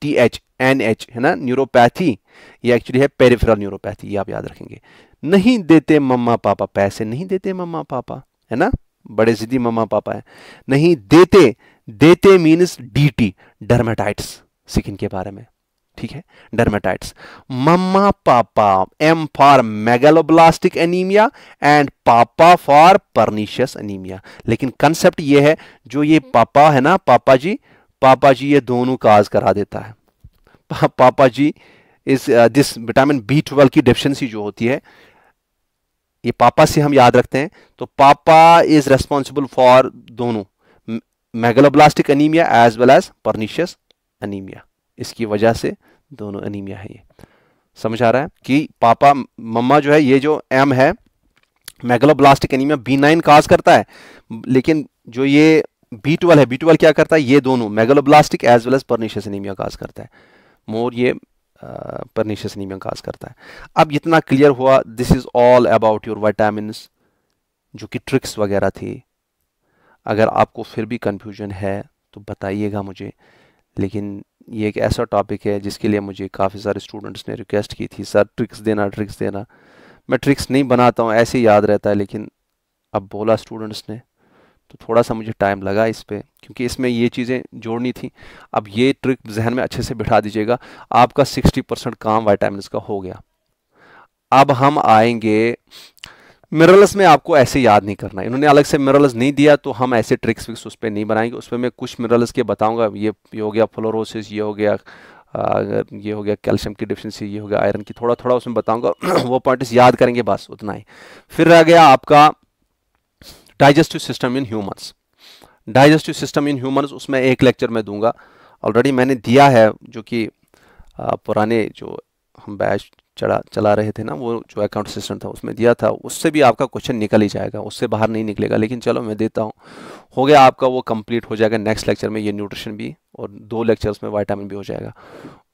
T H N H है ना न्यूरोपैथी ये एक्चुअली है पेरिफेरल न्यूरोपैथी ये आप याद रखेंगे नहीं देते मम्मा पापा पैसे नहीं देते मम्मा पापा है ना बड़े जिदी मम्मा पापा है नहीं देते देते मीन्स डी डरमेटाइट्स सिकिन के बारे में ठीक है dermatitis mamma papa M for megaloblastic anaemia and papa for pernicious anaemia लेकिन कंसेप्ट ये है जो ये पापा है ना पापा जी पापा जी ये दोनों काज करा देता है पापा जी इस दिस विटामिन बी ट्वेल्व की डेफिशिएंसी जो होती है ये पापा से हम याद रखते हैं तो पापा इज रेस्पॉन्सिबल फॉर दोनों megaloblastic anaemia as well as pernicious anaemia इसकी वजह से दोनों अनीमिया है ये समझ आ रहा है कि पापा मम्मा जो है ये जो एम है megaloblastic anaemia B nine cause करता है लेकिन जो ये बी ट्वेल्व है बी ट्वेल्व क्या करता है ये दोनों megaloblastic as well as pernicious anaemia cause करता है मोर ये परनीशियस नीमिया काज करता है अब इतना क्लियर हुआ this is all about your vitamin जो कि ट्रिक्स वगैरह थी अगर आपको फिर भी कन्फ्यूजन है तो बताइएगा मुझे लेकिन ये एक ऐसा टॉपिक है जिसके लिए मुझे काफ़ी सारे स्टूडेंट्स ने रिक्वेस्ट की थी सर ट्रिक्स देना ट्रिक्स देना मैं ट्रिक्स नहीं बनाता हूँ ऐसे याद रहता है लेकिन अब बोला स्टूडेंट्स ने तो थोड़ा सा मुझे टाइम लगा इस पर क्योंकि इसमें ये चीज़ें जोड़नी थी अब ये ट्रिक जहन में अच्छे से बिठा दीजिएगा आपका 60 परसेंट काम वाइटामिन का हो गया अब हम आएंगे मिरलस में आपको ऐसे याद नहीं करना इन्होंने अलग से मिरलस नहीं दिया तो हम ऐसे ट्रिक्स विक्स उस पर नहीं बनाएंगे उस पर मैं कुछ मिरलस के बताऊंगा ये ये हो गया फ्लोरोसिस ये हो गया अगर ये हो गया कैल्शियम की डिफिशेंसी ये हो गया आयरन की थोड़ा थोड़ा उसमें बताऊंगा वो पॉइंट्स याद करेंगे बस उतना ही फिर रह गया आपका digestive system in humans digestive system in humans उसमें एक लेक्चर में दूंगा ऑलरेडी मैंने दिया है जो कि पुराने जो हम बैच चला चला रहे थे ना वो जो अकाउंट सिस्टम था उसमें दिया था उससे भी आपका क्वेश्चन निकल ही जाएगा उससे बाहर नहीं निकलेगा लेकिन चलो मैं देता हूँ हो गया आपका वो कंप्लीट हो जाएगा नेक्स्ट लेक्चर में ये न्यूट्रिशन भी और दो लेक्चर्स में वाइटामिन भी हो जाएगा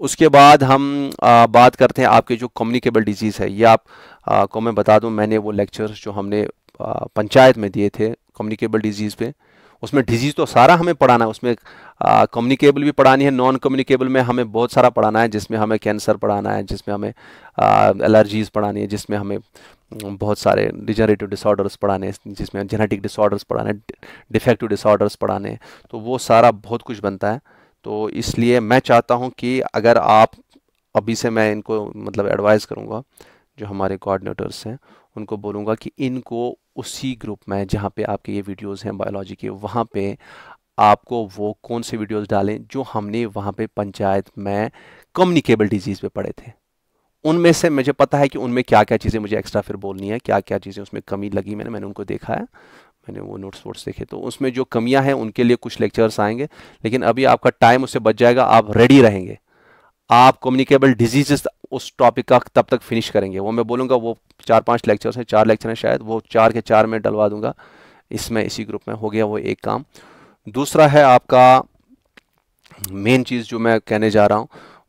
उसके बाद हम आ, बात करते हैं आपके जो कम्युनिकेबल डिजीज़ है ये आप आ, को मैं बता दूँ मैंने वो लेक्चर्स जो हमने पंचायत में दिए थे कम्युनिकेबल डिजीज़ पे उसमें डिजीज़ तो सारा हमें पढ़ाना है उसमें कम्युनिकेबल भी पढ़ानी है नॉन कम्युनिकेबल में हमें बहुत सारा पढ़ाना है जिसमें हमें कैंसर पढ़ाना है जिसमें हमें एलर्जीज़ पढ़ानी है जिसमें हमें बहुत सारे डिजनरेटिव डिसऑर्डर्स पढ़ाने हैं जिसमें जेनेटिक डिसऑर्डर्स पढ़ाने डिफेक्टिव डिसऑर्डर्स पढ़ाने तो वो सारा बहुत कुछ बनता है तो इसलिए मैं चाहता हूँ कि अगर आप अभी से मैं इनको मतलब एडवाइस करूँगा जो हमारे कोऑर्डिनेटर्स हैं उनको बोलूँगा कि इनको उसी ग्रुप में जहाँ पे आपके ये वीडियोस हैं बायोलॉजी के वहाँ पे आपको वो कौन से वीडियोस डालें जो हमने वहाँ पे पंचायत में कम्युनिकेबल डिजीज़ पे पढ़े थे उनमें से मुझे पता है कि उनमें क्या क्या चीज़ें मुझे एक्स्ट्रा फिर बोलनी है क्या क्या चीज़ें उसमें कमी लगी मैंने मैंने उनको देखा है मैंने वो नोट्स वोट्स देखे तो उसमें जो कमियाँ हैं उनके लिए कुछ लेक्चर्स आएंगे लेकिन अभी आपका टाइम उससे बच जाएगा आप रेडी रहेंगे आप कम्युनिकेबल डिजीजेस उस टॉपिक का तब तक फिनिश करेंगे वो मैं बोलूँगा वो चार पांच लेक्चर्स हैं चार लेक्चर हैं शायद वो चार के चार में डलवा दूंगा इसमें इसी ग्रुप में हो गया वो एक काम दूसरा है आपका मेन चीज़ जो मैं कहने जा रहा हूँ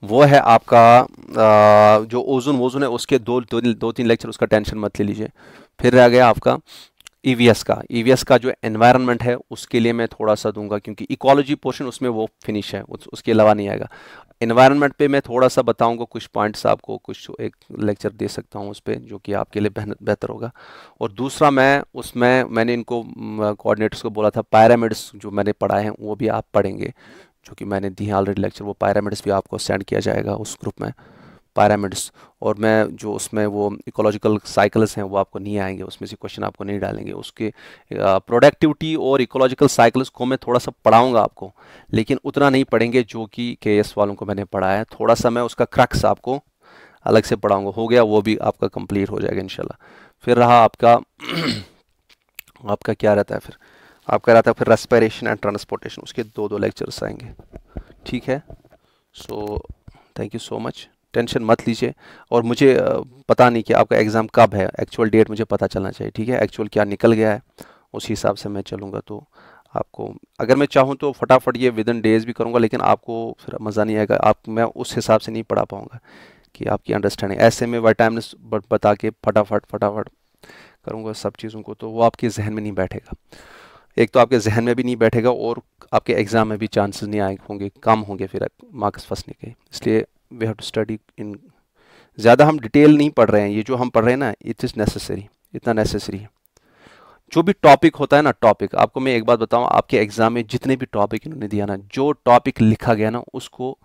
वो है आपका आ, जो ओजोन वोजोन है उसके दो दो, दो तीन लेक्चर उसका टेंशन मत ले लीजिए फिर रह गया आपका ईवीएस e का ई e का जो एनवायरनमेंट है उसके लिए मैं थोड़ा सा दूंगा क्योंकि इकोलॉजी पोर्शन उसमें वो फिनिश है उस, उसके अलावा नहीं आएगा इन्वायरमेंट पे मैं थोड़ा सा बताऊंगा कुछ पॉइंट्स आपको कुछ एक लेक्चर दे सकता हूँ उस पर जो कि आपके लिए बेहतर होगा और दूसरा मैं उसमें मैंने इनको कोऑर्डिनेटर्स को बोला था पैरामिड्स जो मैंने पढ़ाए हैं वो भी आप पढ़ेंगे जो कि मैंने दी हैं ऑलरेडी लेक्चर वो पैरामिड्स भी आपको सेंड किया जाएगा उस ग्रुप में पैरामिड्स और मैं जो उसमें वो इकोलॉजिकल साइकिल्स हैं वो आपको नहीं आएंगे उसमें से क्वेश्चन आपको नहीं डालेंगे उसके प्रोडक्टिविटी और इकोलॉजिकल साइकिल्स को मैं थोड़ा सा पढ़ाऊँगा आपको लेकिन उतना नहीं पढ़ेंगे जो कि के वालों को मैंने पढ़ाया है थोड़ा सा मैं उसका क्रक्स आपको अलग से पढ़ाऊँगा हो गया वो भी आपका कम्प्लीट हो जाएगा इनशाला फिर रहा आपका आपका क्या रहता है फिर आपका रहता है फिर रेस्पिरेशन एंड ट्रांसपोर्टेशन उसके दो दो लेक्चर्स आएंगे ठीक है so thank you so much tension मत लीजिए और मुझे पता नहीं कि आपका एग्ज़ाम कब है एक्चुअल डेट मुझे पता चलना चाहिए ठीक है एक्चुअल क्या निकल गया है उस हिसाब से मैं चलूँगा तो आपको अगर मैं चाहूँ तो फटाफट ये विद इन डेज़ भी करूँगा लेकिन आपको फिर मज़ा नहीं आएगा आप मैं उस हिसाब से नहीं पढ़ा पाऊँगा कि आपकी अंडरस्टैंडिंग ऐसे में वाइटामिनस बता के फटाफट फटाफट करूँगा सब चीज़ों को तो वो आपके जहन में नहीं बैठेगा एक तो आपके जहन में भी नहीं बैठेगा और आपके एग्ज़ाम में भी चांसेस नहीं आए होंगे कम होंगे फिर मार्क्स फंसने के इसलिए we have to study in ज़्यादा हम डिटेल नहीं पढ़ रहे हैं ये जो हम पढ़ रहे हैं ना इट इज़ नेसेसरी इतना नेसेसरी है जो भी टॉपिक होता है ना टॉपिक आपको मैं एक बात बताऊँ आपके एग्जाम में जितने भी टॉपिक इन्होंने दिया ना जो टॉपिक लिखा गया ना उसको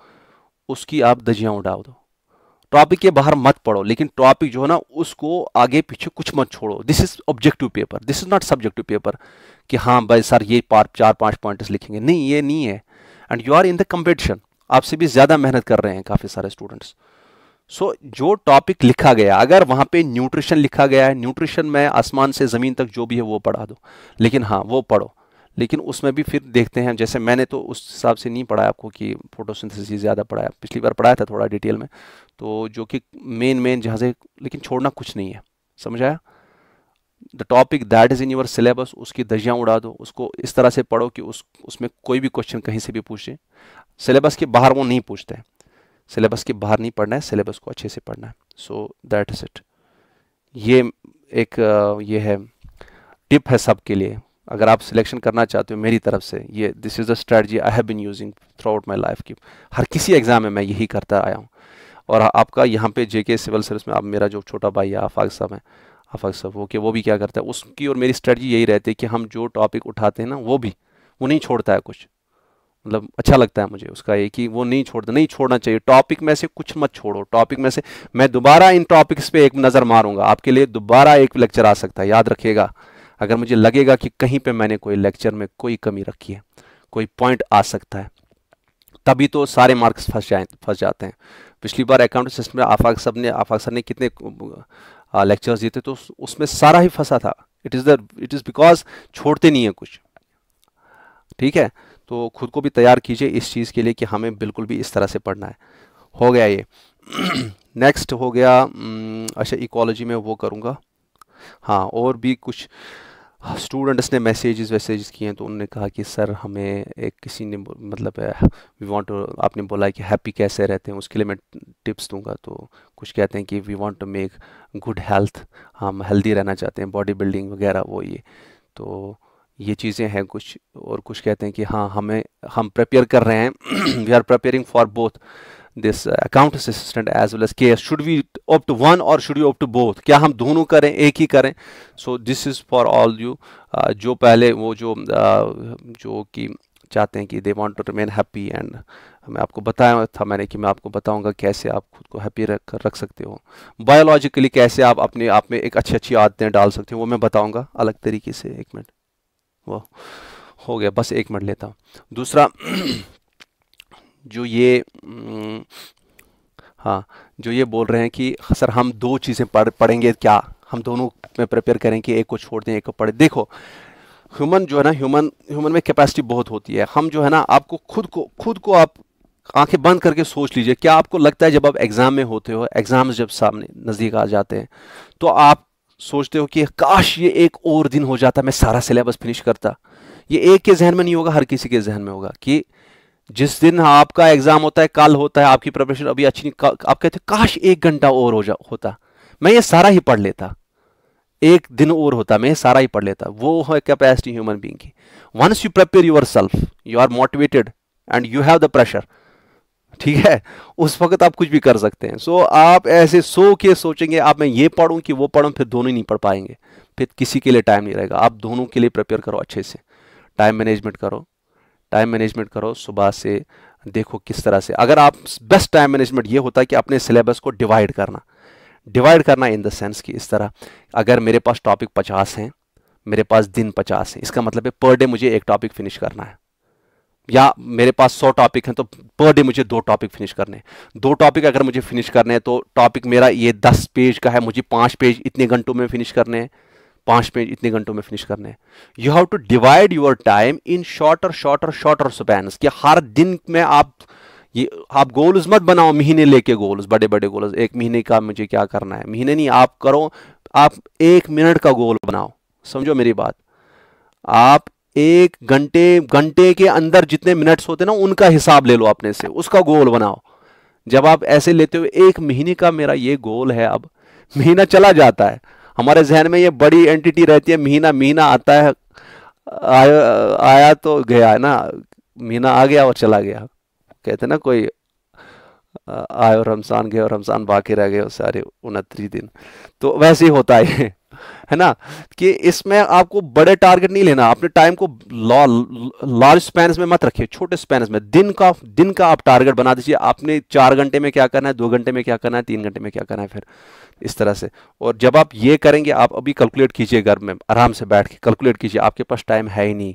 उसकी आप दजियाँ उड़ा दो टॉपिक के बाहर मत पढ़ो लेकिन टॉपिक जो है ना उसको आगे पीछे कुछ मत छोड़ो this is objective paper this is not subjective paper कि हाँ भाई सर ये पार चार पांच पॉइंट्स लिखेंगे नहीं ये नहीं है and you are in the competition आपसे भी ज़्यादा मेहनत कर रहे हैं काफ़ी सारे स्टूडेंट्स सो so, जो टॉपिक लिखा गया अगर वहाँ पे न्यूट्रिशन लिखा गया है न्यूट्रिशन में आसमान से ज़मीन तक जो भी है वो पढ़ा दो लेकिन हाँ वो पढ़ो लेकिन उसमें भी फिर देखते हैं जैसे मैंने तो उस हिसाब से नहीं पढ़ाया आपको कि फोटोसिंथेसिस ज़्यादा पढ़ाया पिछली बार पढ़ाया था थोड़ा डिटेल में तो जो कि मेन मेन जहाँ से लेकिन छोड़ना कुछ नहीं है समझ आया the topic that is in your syllabus उसकी दजियाँ उड़ा दो उसको इस तरह से पढ़ो कि उस उसमें कोई भी क्वेश्चन कहीं से भी पूछे सिलेबस के बाहर वो नहीं पूछते हैं सिलेबस के बाहर नहीं पढ़ना है सिलेबस को अच्छे से पढ़ना है सो दैट इज़ इट ये एक ये है टिप है सबके लिए अगर आप सिलेक्शन करना चाहते हो मेरी तरफ से ये this is the strategy I have been using throughout my life की हर किसी एग्ज़ाम में मैं यही करता आया हूँ और आपका यहाँ पे जेके सिविल सर्विस में आप मेरा जो छोटा भाई है आफाक साहब हैं अफक सफ़ो कि वो भी क्या करता है उसकी और मेरी स्ट्रेटजी यही रहती है कि हम जो टॉपिक उठाते हैं ना वो भी वो नहीं छोड़ता है कुछ मतलब अच्छा लगता है मुझे उसका ये कि वो नहीं छोड़ता नहीं छोड़ना चाहिए टॉपिक में से कुछ मत छोड़ो टॉपिक में से मैं दोबारा इन टॉपिक्स पे एक नज़र मारूंगा आपके लिए दोबारा एक लेक्चर आ सकता है याद रखिएगा अगर मुझे लगेगा कि कहीं पे मैंने कोई लेक्चर में कोई कमी रखी है कोई पॉइंट आ सकता है तभी तो सारे मार्क्स फंस जाए फंस जाते हैं पिछली बार अकाउंट सिस्टम में आफाक सब ने आफाक सर ने कितने लेक्चर्स दिए थे तो उसमें सारा ही फंसा था it is the it is because छोड़ते नहीं है कुछ ठीक है तो खुद को भी तैयार कीजिए इस चीज़ के लिए कि हमें बिल्कुल भी इस तरह से पढ़ना है हो गया ये नेक्स्ट हो गया अच्छा इकोलॉजी में वो करूँगा हाँ और भी कुछ स्टूडेंट्स हाँ, ने मैसेजेस वैसेजेस किए हैं तो उन्होंने कहा कि सर हमें एक किसी ने मतलब वी वांट टू आपने बोला कि हैप्पी कैसे रहते हैं उसके लिए मैं टिप्स दूंगा तो कुछ कहते हैं कि we want to make good health हम हेल्दी रहना चाहते हैं बॉडी बिल्डिंग वगैरह वो ये तो ये चीज़ें हैं कुछ और कुछ कहते हैं कि हाँ हमें हम प्रपेयर कर रहे हैं we are preparing for both this uh, account assistant as well as KS should we opt one or should we opt both क्या हम दोनों करें एक ही करें so this is for all you uh, जो पहले वो जो uh, जो कि चाहते हैं कि they want to remain happy and मैं आपको बताया था मैंने कि मैं आपको बताऊंगा कैसे आप खुद को हैप्पी रख रख सकते हो बायोलॉजिकली कैसे आप अपने आप में एक अच्छी अच्छी आदतें डाल सकते हो वो मैं बताऊंगा अलग तरीके से एक मिनट वो हो गया बस एक मिनट लेता हूँ दूसरा जो ये हम्म, हाँ जो ये बोल रहे हैं कि सर हम दो चीज़ें पढ़ पढ़ेंगे क्या हम दोनों में प्रिपेयर करें कि एक को छोड़ दें एक को पढ़ें देखो ह्यूमन जो है ना ह्यूमन ह्यूमन में कैपेसिटी बहुत होती है हम जो है ना आपको खुद को खुद को आप आंखें बंद करके सोच लीजिए क्या आपको लगता है जब आप एग्ज़ाम में होते हो एग्ज़ाम जब सामने नज़दीक आ जाते हैं तो आप सोचते हो कि काश ये एक और दिन हो जाता मैं सारा सिलेबस फिनिश करता ये एक के जहन में नहीं होगा हर किसी के जहन में होगा कि जिस दिन आपका एग्जाम होता है कल होता है आपकी प्रिपरेशन अभी अच्छी नहीं आप कहते काश एक घंटा और हो जा होता मैं ये सारा ही पढ़ लेता एक दिन और होता मैं सारा ही पढ़ लेता वो है कैपेसिटी ह्यूमन बींग की once you prepare yourself you are motivated and you have the pressure ठीक है उस वक्त आप कुछ भी कर सकते हैं सो so, आप ऐसे सो के सोचेंगे आप मैं ये पढ़ूं कि वो पढ़ूं फिर दोनों ही नहीं पढ़ पाएंगे फिर किसी के लिए टाइम नहीं रहेगा आप दोनों के लिए प्रिपेयर करो अच्छे से टाइम मैनेजमेंट करो टाइम मैनेजमेंट करो सुबह से देखो किस तरह से अगर आप बेस्ट टाइम मैनेजमेंट ये होता है कि अपने सिलेबस को डिवाइड करना डिवाइड करना इन द सेंस कि इस तरह अगर मेरे पास टॉपिक पचास हैं मेरे पास दिन पचास हैं इसका मतलब है पर डे मुझे एक टॉपिक फिनिश करना है या मेरे पास सौ टॉपिक हैं तो पर डे मुझे दो टॉपिक फिनिश करने हैं दो टॉपिक अगर मुझे फिनिश करने हैं तो टॉपिक मेरा ये दस पेज का है मुझे पाँच पेज इतने घंटों में फिनिश करने हैं पांच पेज इतने घंटों में फिनिश करने हैं you have to divide your time in shorter shorter shorter span कि हर दिन में आप ये आप गोल्स मत बनाओ महीने लेके गोल्स बड़े बड़े गोल्स एक महीने का मुझे क्या करना है महीने नहीं आप करो आप एक मिनट का गोल बनाओ समझो मेरी बात आप एक घंटे घंटे के अंदर जितने मिनट्स होते ना उनका हिसाब ले लो अपने से उसका गोल बनाओ जब आप ऐसे लेते हो एक महीने का मेरा ये गोल है अब महीना चला जाता है हमारे जहन में ये बड़ी एंटिटी रहती है महीना महीना आता है आया आया तो गया ना महीना आ गया और चला गया कहते ना कोई आए और रमजान गए और रमजान बाकी रह गए सारे उनतीस दिन तो वैसे ही होता है है ना कि इसमें आपको बड़े टारगेट नहीं लेना अपने टाइम को लार्ज स्पैन में मत रखिए छोटे स्पैन में दिन का दिन का आप टारगेट बना दीजिए आपने चार घंटे में क्या करना है दो घंटे में क्या करना है तीन घंटे में क्या करना है फिर इस तरह से और जब आप ये करेंगे आप अभी कैलकुलेट कीजिए घर में आराम से बैठ के कैलकुलेट कीजिए आपके पास टाइम है ही नहीं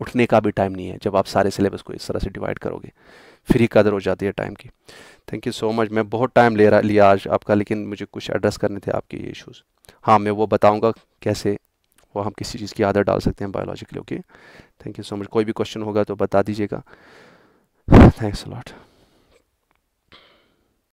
उठने का भी टाइम नहीं है जब आप सारे सिलेबस को इस तरह से डिवाइड करोगे फिर ही कदर हो जाती है टाइम की थैंक यू सो मच मैं बहुत टाइम ले रहा लिया आज आपका लेकिन मुझे कुछ एड्रेस करने थे आपके ये इशूज़ हाँ मैं वो बताऊँगा कैसे वो हम किसी चीज़ की आदत डाल सकते हैं biologically okay thank you so much कोई भी क्वेश्चन होगा तो बता दीजिएगा थैंक्स लॉट